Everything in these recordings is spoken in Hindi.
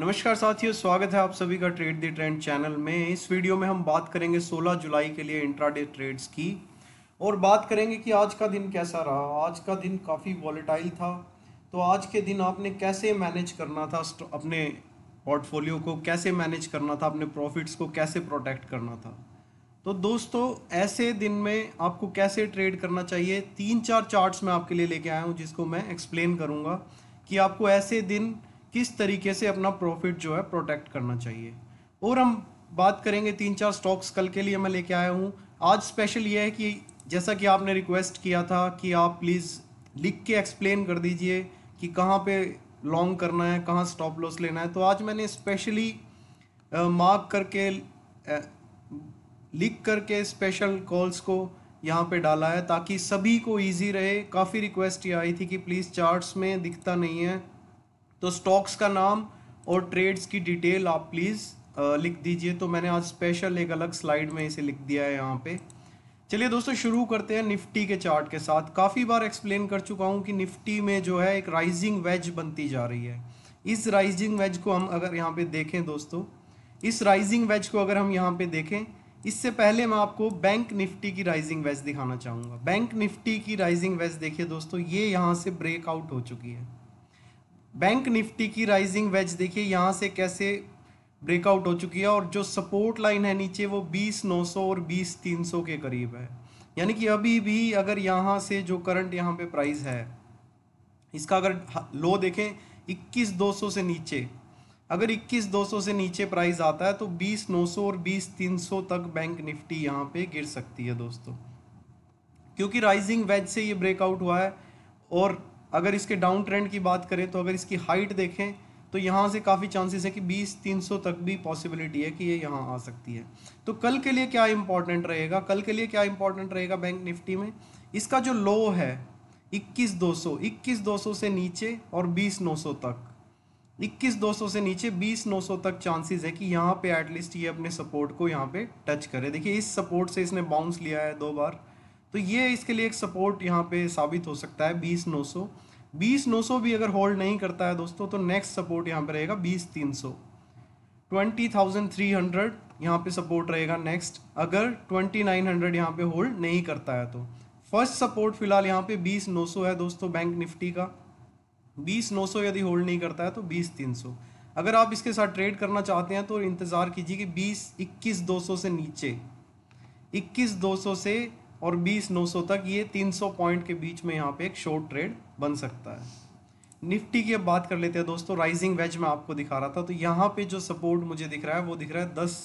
नमस्कार साथियों स्वागत है आप सभी का ट्रेड दी ट्रेंड चैनल में इस वीडियो में हम बात करेंगे 16 जुलाई के लिए इंट्राडे ट्रेड्स की और बात करेंगे कि आज का दिन कैसा रहा आज का दिन काफ़ी वॉलेटाइल था तो आज के दिन आपने कैसे मैनेज करना था अपने पोर्टफोलियो को कैसे मैनेज करना था अपने प्रॉफिट्स को कैसे प्रोटेक्ट करना था तो दोस्तों ऐसे दिन में आपको कैसे ट्रेड करना चाहिए तीन चार चार्ट्स मैं आपके लिए लेके आया हूँ जिसको मैं एक्सप्लेन करूँगा कि आपको ऐसे दिन किस तरीके से अपना प्रॉफिट जो है प्रोटेक्ट करना चाहिए और हम बात करेंगे तीन चार स्टॉक्स कल के लिए मैं लेके आया हूँ आज स्पेशल ये है कि जैसा कि आपने रिक्वेस्ट किया था कि आप प्लीज़ लिख के एक्सप्लेन कर दीजिए कि कहाँ पे लॉन्ग करना है कहाँ स्टॉप लॉस लेना है तो आज मैंने स्पेशली मार्क करके लिख करके स्पेशल कॉल्स को यहाँ पे डाला है ताकि सभी को इजी रहे काफ़ी रिक्वेस्ट ये आई थी कि प्लीज़ चार्ट्स में दिखता नहीं है तो स्टॉक्स का नाम और ट्रेड्स की डिटेल आप प्लीज़ लिख दीजिए तो मैंने आज स्पेशल एक अलग स्लाइड में इसे लिख दिया है यहाँ पे चलिए दोस्तों शुरू करते हैं निफ्टी के चार्ट के साथ काफ़ी बार एक्सप्लेन कर चुका हूँ कि निफ्टी में जो है एक राइजिंग वेज बनती जा रही है इस राइजिंग वेज को हम अगर यहाँ पे देखें दोस्तों इस राइजिंग वेज को अगर हम यहाँ पे देखें इससे पहले मैं आपको बैंक निफ्टी की राइजिंग वेज दिखाना चाहूँगा बैंक निफ्टी की राइजिंग वेज देखिए दोस्तों ये यहाँ से ब्रेकआउट हो चुकी है बैंक निफ्टी की राइजिंग वेज देखिए यहाँ से कैसे ब्रेकआउट हो चुकी है और जो सपोर्ट लाइन है नीचे वो बीस नौ सौ और बीस तीन सौ के करीब है यानी कि अभी भी अगर यहाँ से जो करंट यहाँ पे प्राइस है इसका अगर लो देखें इक्कीस दो सौ से नीचे अगर इक्कीस दो सौ से नीचे प्राइस आता है तो बीस नौ सौ और बीस तीन सौ तक बैंक निफ्टी यहाँ पे गिर सकती है दोस्तों क्योंकि राइजिंग वेज से ये ब्रेकआउट हुआ है और अगर इसके डाउन ट्रेंड की बात करें तो अगर इसकी हाइट देखें तो यहाँ से काफ़ी चांसेस है कि 20-300 तक भी पॉसिबिलिटी है कि ये यहाँ आ सकती है तो कल के लिए क्या इंपॉर्टेंट रहेगा कल के लिए क्या इंपॉर्टेंट रहेगा बैंक निफ्टी में इसका जो लो है 21-200 21 से नीचे और 20-900 तक दो सौ से नीचे नौ सौ तक चांसेस है कि यहाँ पे एटलीस्ट ये अपने सपोर्ट को यहाँ पे टच करे देखिए इस सपोर्ट से इसने बाउंस लिया है दो बार तो ये इसके लिए एक सपोर्ट यहाँ पे साबित हो सकता है बीस नौ सौ बीस नौ सौ भी अगर होल्ड नहीं करता है दोस्तों तो नेक्स्ट सपोर्ट यहाँ पे रहेगा बीस तीन सौ ट्वेंटी थाउजेंड थ्री हंड्रेड यहाँ पे सपोर्ट रहेगा नेक्स्ट अगर ट्वेंटी नाइन हंड्रेड यहाँ पे होल्ड नहीं करता है तो फर्स्ट सपोर्ट फिलहाल यहाँ पे बीस नौ सौ है दोस्तों बैंक निफ्टी का बीस नौ सौ यदि होल्ड नहीं करता है तो बीस तीन सौ अगर आप इसके साथ ट्रेड करना चाहते हैं तो इंतज़ार कीजिए कि बीस इक्कीस दो सौ से नीचे इक्कीस दो सौ से और बीस नौ सौ तक ये तीन सौ पॉइंट के बीच में यहाँ पे एक शॉर्ट ट्रेड बन सकता है निफ्टी की अब बात कर लेते हैं दोस्तों राइजिंग वेज में आपको दिखा रहा था तो यहाँ पे जो सपोर्ट मुझे दिख रहा है वो दिख रहा है दस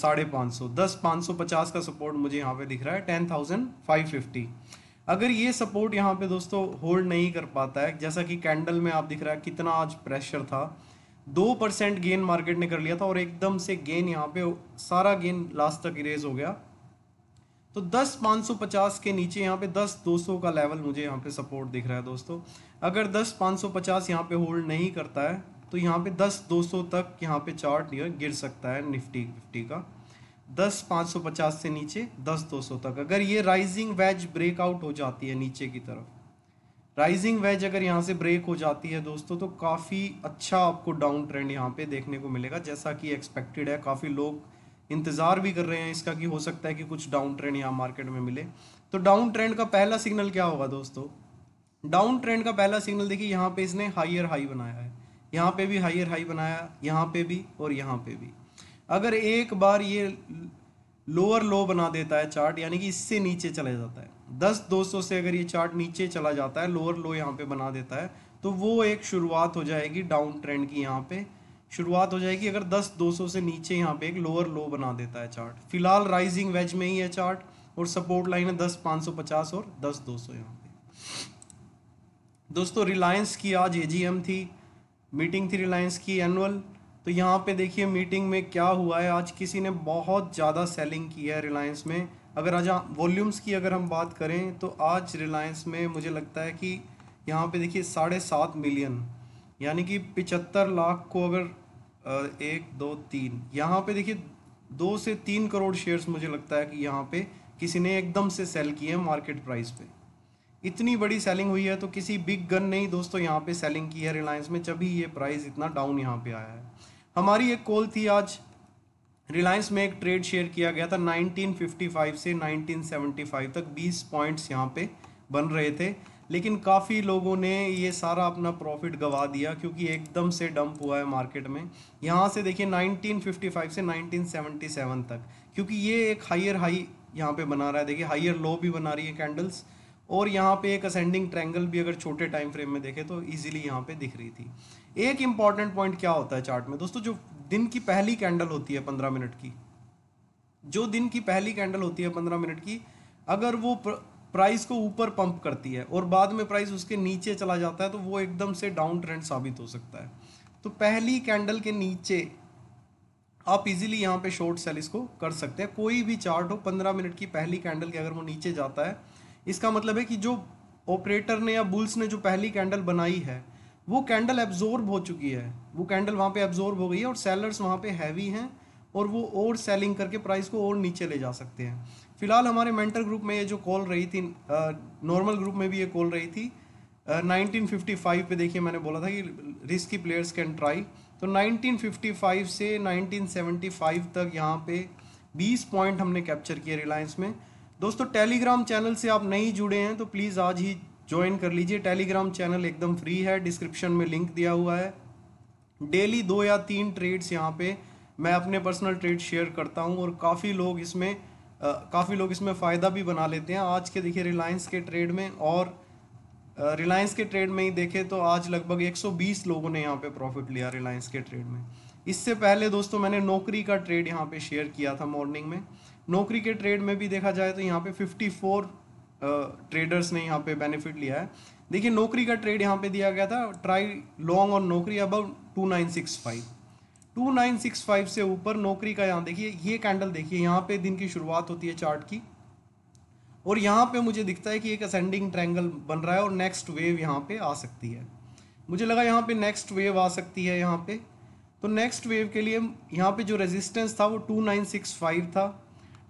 साढ़े पाँच सौ दस पाँच सौ पचास का सपोर्ट मुझे यहाँ पे दिख रहा है टेन थाउजेंड फाइव फिफ्टी अगर ये सपोर्ट यहाँ पे दोस्तों होल्ड नहीं कर पाता है जैसा कि कैंडल में आप दिख रहा है कितना आज प्रेशर था दो परसेंट गेन मार्केट ने कर लिया था और एकदम से गेन यहाँ पे सारा गेन लास्ट तक इरेज हो गया तो दस पाँच सौ पचास के नीचे यहाँ पे दस दो सौ का लेवल मुझे यहाँ पे सपोर्ट दिख रहा है दोस्तों अगर दस पाँच सौ पचास यहाँ पे होल्ड नहीं करता है तो यहाँ पे दस दो सौ तक यहाँ पे चार्ट गिर सकता है निफ्टी फिफ्टी का दस पाँच सौ पचास से नीचे दस दो सौ तक अगर ये राइजिंग वेज ब्रेकआउट हो जाती है नीचे की तरफ राइजिंग वेज अगर यहाँ से ब्रेक हो जाती है दोस्तों तो काफ़ी अच्छा आपको डाउन ट्रेंड यहाँ पे देखने को मिलेगा जैसा कि एक्सपेक्टेड है काफ़ी लोग इंतज़ार भी कर रहे हैं इसका कि हो सकता है कि कुछ डाउन ट्रेंड यहाँ मार्केट में मिले तो डाउन ट्रेंड का पहला सिग्नल क्या होगा दोस्तों डाउन ट्रेंड का पहला सिग्नल देखिए यहाँ पे इसने हाइयर हाई बनाया है यहाँ पे भी हाइयर हाई बनाया यहाँ पे भी और यहाँ पे भी अगर एक बार ये लोअर लो बना देता है चार्ट यानी कि इससे नीचे चला जाता है दस दो सौ से अगर ये चार्ट नीचे चला जाता है लोअर लो यहाँ पे बना देता है तो वो एक शुरुआत हो जाएगी डाउन ट्रेंड की यहाँ पे शुरुआत हो जाएगी अगर 10 200 से नीचे यहाँ पे एक लोअर लो बना देता है चार्ट फिलहाल राइजिंग वेज में ही है चार्ट और सपोर्ट लाइन है दस पाँच सौ पचास और दस दो सौ यहाँ पे दोस्तों रिलायंस की आज एजीएम थी मीटिंग थी रिलायंस की एनुअल तो यहाँ पे देखिए मीटिंग में क्या हुआ है आज किसी ने बहुत ज़्यादा सेलिंग की है रिलायंस में अगर आज वॉल्यूम्स की अगर हम बात करें तो आज रिलायंस में मुझे लगता है कि यहाँ पे देखिए साढ़े सात मिलियन यानी कि पिचत्तर लाख को अगर एक दो तीन यहाँ पे देखिए दो से तीन करोड़ शेयर्स मुझे लगता है कि यहाँ पे किसी ने एकदम से सेल किए मार्केट प्राइस पे इतनी बड़ी सेलिंग हुई है तो किसी बिग गन ने ही दोस्तों यहाँ पे सेलिंग की है रिलायंस में जब ये प्राइस इतना डाउन यहाँ पे आया है हमारी एक कॉल थी आज रिलायंस में एक ट्रेड शेयर किया गया था 1955 से 1975 तक 20 पॉइंट्स यहाँ पे बन रहे थे लेकिन काफ़ी लोगों ने ये सारा अपना प्रॉफिट गवा दिया क्योंकि एकदम से डंप हुआ है मार्केट में यहाँ से देखिए 1955 से 1977 तक क्योंकि ये एक हाइयर हाई यहाँ पे बना रहा है देखिए हाइयर लो भी बना रही है कैंडल्स और यहाँ पे एक असेंडिंग ट्रैंगल भी अगर छोटे टाइम फ्रेम में देखें तो ईजिली यहाँ पे दिख रही थी एक इम्पॉर्टेंट पॉइंट क्या होता है चार्ट में दोस्तों जो दिन की पहली कैंडल होती है पंद्रह मिनट की जो दिन की पहली कैंडल होती है पंद्रह मिनट की अगर वो प्राइस को ऊपर पंप करती है और बाद में प्राइस उसके नीचे चला जाता है तो वो एकदम से डाउन ट्रेंड साबित हो सकता है तो पहली कैंडल के नीचे आप इजीली यहाँ पे शॉर्ट सेल इसको कर सकते हैं कोई भी चार्ट हो पंद्रह मिनट की पहली कैंडल के अगर वो नीचे जाता है इसका मतलब है कि जो ऑपरेटर ने या बुल्स ने जो पहली कैंडल बनाई है वो कैंडल एब्जॉर्ब हो चुकी है वो कैंडल वहाँ पे एब्जॉर्ब हो गई है और सेलर्स वहाँ पे हैवी हैं और वो और सेलिंग करके प्राइस को और नीचे ले जा सकते हैं फिलहाल हमारे मेंटर ग्रुप में ये जो कॉल रही थी नॉर्मल ग्रुप में भी ये कॉल रही थी uh, 1955 पे देखिए मैंने बोला था कि रिस्की प्लेयर्स कैन ट्राई तो 1955 से 1975 तक यहाँ पे 20 पॉइंट हमने कैप्चर किए रिलायंस में दोस्तों टेलीग्राम चैनल से आप नहीं जुड़े हैं तो प्लीज़ आज ही ज्वाइन कर लीजिए टेलीग्राम चैनल एकदम फ्री है डिस्क्रिप्शन में लिंक दिया हुआ है डेली दो या तीन ट्रेड्स यहाँ पे मैं अपने पर्सनल ट्रेड शेयर करता हूँ और काफ़ी लोग इसमें काफ़ी लोग इसमें फ़ायदा भी बना लेते हैं आज के देखिए रिलायंस के ट्रेड में और रिलायंस के ट्रेड में ही देखें तो आज लगभग 120 लोगों ने यहाँ पे प्रॉफिट लिया रिलायंस के ट्रेड में इससे पहले दोस्तों मैंने नौकरी का ट्रेड यहाँ पे शेयर किया था मॉर्निंग में नौकरी के ट्रेड में भी देखा जाए तो यहाँ पे 54 ट्रेडर्स ने यहाँ पे बेनिफिट लिया है देखिए नौकरी का ट्रेड यहाँ पे दिया गया था ट्राई लॉन्ग और नौकरी above two nine six five 2965 से ऊपर नौकरी का यहाँ देखिए ये कैंडल देखिए यहाँ पे दिन की शुरुआत होती है चार्ट की और यहाँ पे मुझे दिखता है कि एक असेंडिंग ट्रैंगल बन रहा है और नेक्स्ट वेव यहाँ पे आ सकती है मुझे लगा यहाँ पे नेक्स्ट वेव आ सकती है यहाँ पे तो नेक्स्ट वेव के लिए यहाँ पे जो रेजिस्टेंस था वो 2965 था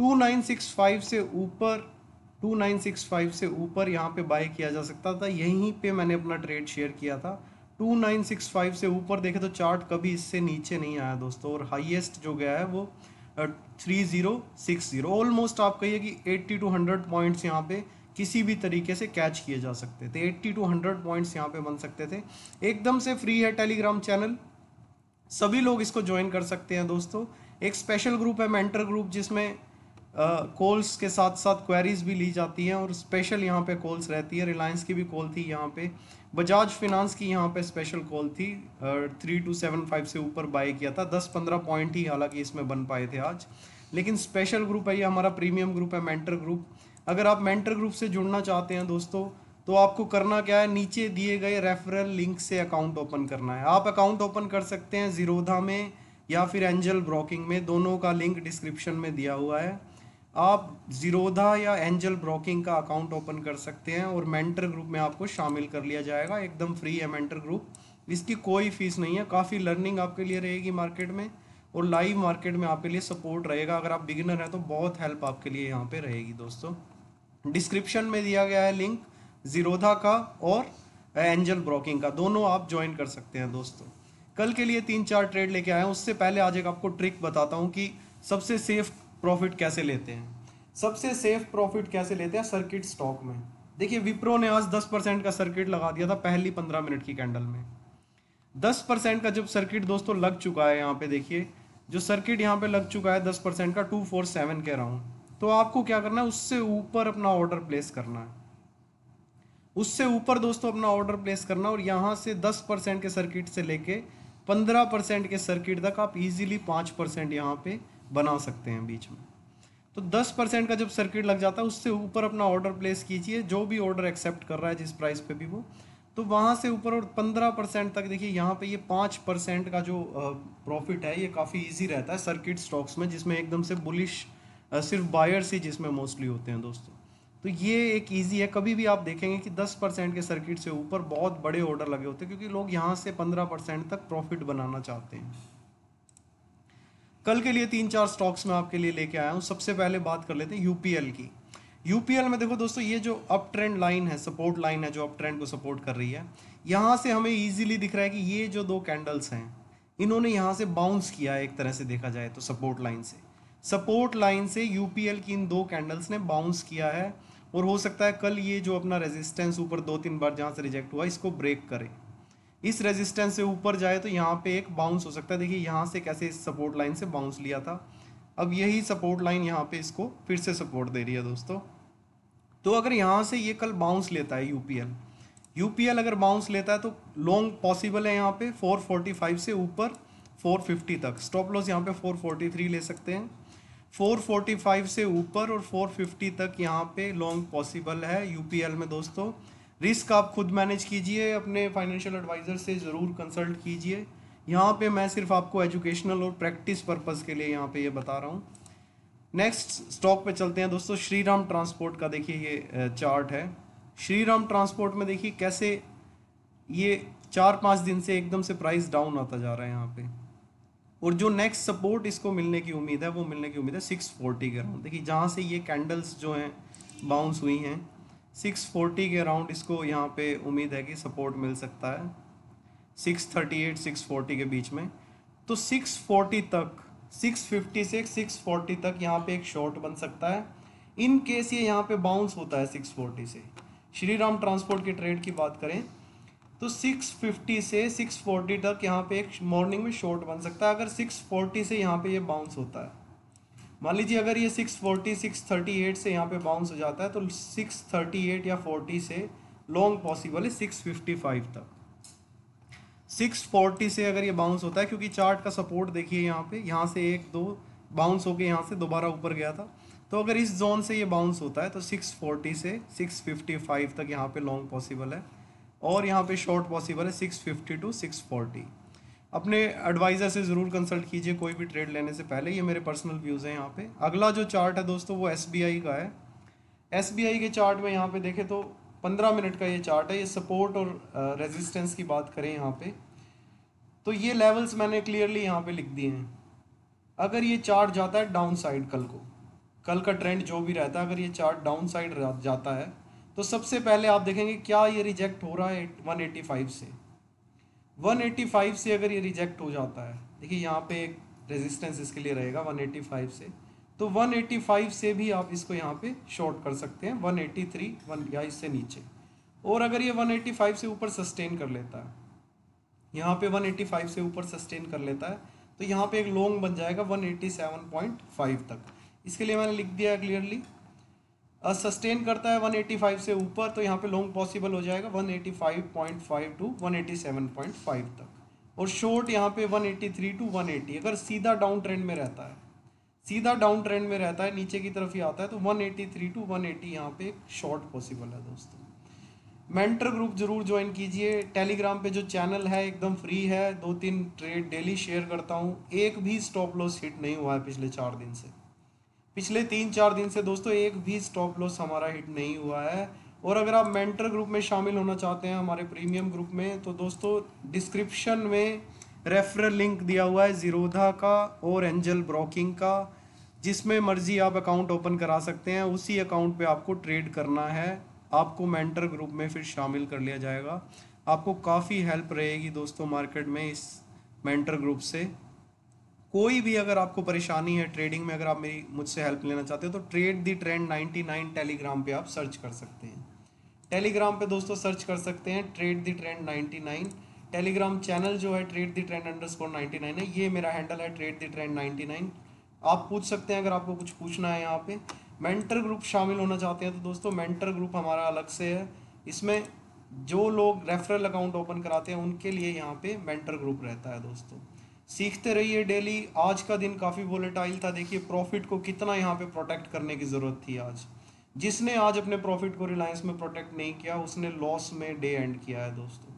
2965 से ऊपर 2965 से ऊपर यहाँ पे बाय किया जा सकता था यहीं पे मैंने अपना ट्रेड शेयर किया था 2965 से ऊपर देखें तो चार्ट कभी इससे नीचे नहीं आया दोस्तों और हाईएस्ट जो गया है वो three zero six zero almost आप कहिए कि एट्टी टू हंड्रेड पॉइंट्स यहाँ पे किसी भी तरीके से कैच किए जा सकते थे एट्टी टू हंड्रेड पॉइंट्स यहाँ पे बन सकते थे एकदम से फ्री है टेलीग्राम चैनल सभी लोग इसको ज्वाइन कर सकते हैं दोस्तों एक स्पेशल ग्रुप है मेंटर ग्रुप जिसमें कॉल्स के साथ साथ क्वेरीज भी ली जाती हैं और स्पेशल यहाँ पे कॉल्स रहती है रिलायंस की भी कॉल थी यहाँ पे बजाज फिनांस की यहाँ पे स्पेशल कॉल थी थ्री टू सेवन फाइव से ऊपर बाय किया था दस पंद्रह पॉइंट ही हालांकि इसमें बन पाए थे आज लेकिन स्पेशल ग्रुप है ये हमारा प्रीमियम ग्रुप है मेंटर ग्रुप अगर आप मेंटर ग्रुप से जुड़ना चाहते हैं दोस्तों तो आपको करना क्या है नीचे दिए गए रेफरल लिंक से अकाउंट ओपन करना है आप अकाउंट ओपन कर सकते हैं जीरोधा में या फिर एंजल ब्रोकिंग में दोनों का लिंक डिस्क्रिप्शन में दिया हुआ है आप जीरोधा या एंजल ब्रोकिंग का अकाउंट ओपन कर सकते हैं और मेंटर ग्रुप में आपको शामिल कर लिया जाएगा एकदम फ्री है मेंटर ग्रुप इसकी कोई फीस नहीं है काफ़ी लर्निंग आपके लिए रहेगी मार्केट में और लाइव मार्केट में आपके लिए सपोर्ट रहेगा अगर आप बिगिनर हैं तो बहुत हेल्प आपके लिए यहाँ पे रहेगी दोस्तों डिस्क्रिप्शन में दिया गया है लिंक जीरोधा का और एंजल ब्रोकिंग का दोनों आप ज्वाइन कर सकते हैं दोस्तों कल के लिए तीन चार ट्रेड लेके आए हैं उससे पहले आज एक आपको ट्रिक बताता हूँ कि सबसे सेफ प्रॉफिट कैसे लेते हैं सबसे सेफ प्रॉफिट कैसे लेते हैं सर्किट स्टॉक में देखिए विप्रो ने आज 10 परसेंट का सर्किट लगा दिया था पहली 15 मिनट की कैंडल में 10 परसेंट का जब सर्किट दोस्तों लग चुका है यहाँ पे देखिए जो सर्किट यहाँ पे लग चुका है 10 परसेंट का टू फोर सेवन कह रहा हूँ तो आपको क्या करना है उससे ऊपर अपना ऑर्डर प्लेस करना है उससे ऊपर दोस्तों अपना ऑर्डर प्लेस करना और यहाँ से दस के सर्किट से लेके पंद्रह के सर्किट तक आप इजीली पाँच परसेंट यहाँ पे बना सकते हैं बीच में तो 10 परसेंट का जब सर्किट लग जाता है उससे ऊपर अपना ऑर्डर प्लेस कीजिए जो भी ऑर्डर एक्सेप्ट कर रहा है जिस प्राइस पे भी वो तो वहाँ से ऊपर और पंद्रह परसेंट तक देखिए यहाँ पे ये पाँच परसेंट का जो प्रॉफिट है ये काफ़ी इजी रहता है सर्किट स्टॉक्स में जिसमें एकदम से बुलिश सिर्फ बायर्स ही जिसमें मोस्टली होते हैं दोस्तों तो ये एक ईजी है कभी भी आप देखेंगे कि दस परसेंट के सर्किट से ऊपर बहुत बड़े ऑर्डर लगे होते हैं क्योंकि लोग यहाँ से पंद्रह परसेंट तक प्रॉफिट बनाना चाहते हैं कल के लिए तीन चार स्टॉक्स में आपके लिए लेके आया हूँ सबसे पहले बात कर लेते हैं यूपीएल की यूपीएल में देखो दोस्तों ये जो अप ट्रेंड लाइन है सपोर्ट लाइन है जो अप ट्रेंड को सपोर्ट कर रही है यहाँ से हमें ईजिली दिख रहा है कि ये जो दो कैंडल्स हैं इन्होंने यहाँ से बाउंस किया है एक तरह से देखा जाए तो सपोर्ट लाइन से सपोर्ट लाइन से यूपीएल की इन दो कैंडल्स ने बाउंस किया है और हो सकता है कल ये जो अपना रेजिस्टेंस ऊपर दो तीन बार जहाँ से रिजेक्ट हुआ इसको ब्रेक करें इस रेजिस्टेंस से ऊपर जाए तो यहाँ पे एक बाउंस हो सकता है देखिए यहाँ से कैसे इस सपोर्ट लाइन से बाउंस लिया था अब यही सपोर्ट लाइन यहाँ पे इसको फिर से सपोर्ट दे रही है दोस्तों तो अगर यहाँ से ये कल बाउंस लेता है यूपीएल यूपीएल अगर बाउंस लेता है तो लॉन्ग पॉसिबल है यहाँ पे 445 से ऊपर 450 तक स्टॉप लॉस यहाँ पे 443 ले सकते हैं 445 से ऊपर और 450 तक यहाँ पे लॉन्ग पॉसिबल है यूपीएल में दोस्तों रिस्क आप खुद मैनेज कीजिए अपने फाइनेंशियल एडवाइज़र से ज़रूर कंसल्ट कीजिए यहाँ पे मैं सिर्फ आपको एजुकेशनल और प्रैक्टिस पर्पज़ के लिए यहाँ पे ये यह बता रहा हूँ नेक्स्ट स्टॉक पे चलते हैं दोस्तों श्री राम ट्रांसपोर्ट का देखिए ये चार्ट है श्री राम ट्रांसपोर्ट में देखिए कैसे ये चार पाँच दिन से एकदम से प्राइस डाउन आता जा रहा है यहाँ पर और जो नेक्स्ट सपोर्ट इसको मिलने की उम्मीद है वो मिलने की उम्मीद है सिक्स फोर्टी देखिए जहाँ से ये कैंडल्स जो हैं बाउंस हुई हैं 640 के अराउंड इसको यहाँ पे उम्मीद है कि सपोर्ट मिल सकता है 638 640 के बीच में तो 640 तक 650 से 640 तक यहाँ पे एक शॉर्ट बन सकता है इन केस ये यहाँ पे बाउंस होता है 640 से श्री राम ट्रांसपोर्ट के ट्रेड की बात करें तो 650 से 640 तक यहाँ पे एक मॉर्निंग में शॉर्ट बन सकता है अगर 640 से यहाँ पे ये बाउंस होता है मान लीजिए अगर ये 640 638 से यहाँ पे बाउंस हो जाता है तो 638 या 40 से लॉन्ग पॉसिबल है 655 तक 640 से अगर ये बाउंस होता है क्योंकि चार्ट का सपोर्ट देखिए यहाँ पे यहाँ से एक दो बाउंस होके यहाँ से दोबारा ऊपर गया था तो अगर इस जोन से ये बाउंस होता है तो 640 से 655 तक यहाँ पे लॉन्ग पॉसिबल है और यहाँ पे शॉर्ट पॉसिबल है 650 टू फोर्टी अपने एडवाइज़र से ज़रूर कंसल्ट कीजिए कोई भी ट्रेड लेने से पहले ये मेरे पर्सनल व्यूज़ हैं यहाँ पे अगला जो चार्ट है दोस्तों वो एस का है एस के चार्ट में यहाँ पे देखें तो पंद्रह मिनट का ये चार्ट है ये सपोर्ट और रेजिस्टेंस की बात करें यहाँ पे तो ये लेवल्स मैंने क्लियरली यहाँ पर लिख दिए हैं अगर ये चार्ट जाता है डाउन साइड कल को कल का ट्रेंड जो भी रहता है अगर ये चार्ट डाउन साइड जाता है तो सबसे पहले आप देखेंगे क्या ये रिजेक्ट हो रहा है वन से 185 से अगर ये रिजेक्ट हो जाता है देखिए यहाँ पे एक रेजिस्टेंस इसके लिए रहेगा 185 से तो 185 से भी आप इसको यहाँ पे शॉर्ट कर सकते हैं 183 वन या इससे नीचे और अगर ये 185 से ऊपर सस्टेन कर लेता है यहाँ पे 185 से ऊपर सस्टेन कर लेता है तो यहाँ पे एक लॉन्ग बन जाएगा 187.5 तक इसके लिए मैंने लिख दिया क्लियरली सस्टेन करता है 185 से ऊपर तो यहाँ पे लॉन्ग पॉसिबल हो जाएगा 185.5 टू 187.5 तक और शॉर्ट यहाँ पे 183 टू 180 अगर सीधा डाउन ट्रेंड में रहता है सीधा डाउन ट्रेंड में रहता है नीचे की तरफ ही आता है तो 183 टू 180 एटी यहाँ पे शॉर्ट पॉसिबल है दोस्तों मेंटर ग्रुप जरूर ज्वाइन कीजिए टेलीग्राम पे जो चैनल है एकदम फ्री है दो तीन ट्रेड डेली शेयर करता हूँ एक भी स्टॉप लॉस हिट नहीं हुआ है पिछले चार दिन से पिछले तीन चार दिन से दोस्तों एक भी स्टॉप लॉस हमारा हिट नहीं हुआ है और अगर आप मेंटर ग्रुप में शामिल होना चाहते हैं हमारे प्रीमियम ग्रुप में तो दोस्तों डिस्क्रिप्शन में रेफरल लिंक दिया हुआ है जीरोधा का और एंजल ब्रोकिंग का जिसमें मर्जी आप अकाउंट ओपन करा सकते हैं उसी अकाउंट पे आपको ट्रेड करना है आपको मेंटर ग्रुप में फिर शामिल कर लिया जाएगा आपको काफ़ी हेल्प रहेगी दोस्तों मार्केट में इस मेंटर ग्रुप से कोई भी अगर आपको परेशानी है ट्रेडिंग में अगर आप मेरी मुझसे हेल्प लेना चाहते हो तो ट्रेड दी ट्रेंड 99 टेलीग्राम पे आप सर्च कर सकते हैं टेलीग्राम पे दोस्तों सर्च कर सकते हैं trade the trend 99 Telegram channel जो है trade the trend underscore ninety है ये मेरा हैंडल है trade the trend ninety nine आप पूछ सकते हैं अगर आपको कुछ पूछना है यहाँ पे मेंटर ग्रुप शामिल होना चाहते हैं तो दोस्तों मेंटर ग्रुप हमारा अलग से है इसमें जो लोग रेफरल अकाउंट ओपन कराते हैं उनके लिए यहाँ पे मेंटर ग्रुप रहता है दोस्तों सीखते रहिए डेली आज का दिन काफ़ी वोलेटाइल था देखिए प्रॉफिट को कितना यहाँ पे प्रोटेक्ट करने की ज़रूरत थी आज जिसने आज अपने प्रॉफिट को रिलायंस में प्रोटेक्ट नहीं किया उसने लॉस में डे एंड किया है दोस्तों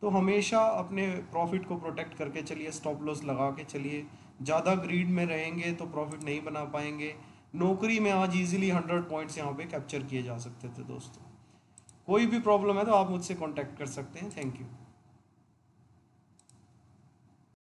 तो हमेशा अपने प्रॉफिट को प्रोटेक्ट करके चलिए स्टॉप लॉस लगा के चलिए ज़्यादा ग्रीड में रहेंगे तो प्रॉफिट नहीं बना पाएंगे नौकरी में आज ईजिली हंड्रेड पॉइंट्स यहाँ पर कैप्चर किए जा सकते थे दोस्तों कोई भी प्रॉब्लम है तो आप मुझसे कॉन्टैक्ट कर सकते हैं थैंक यू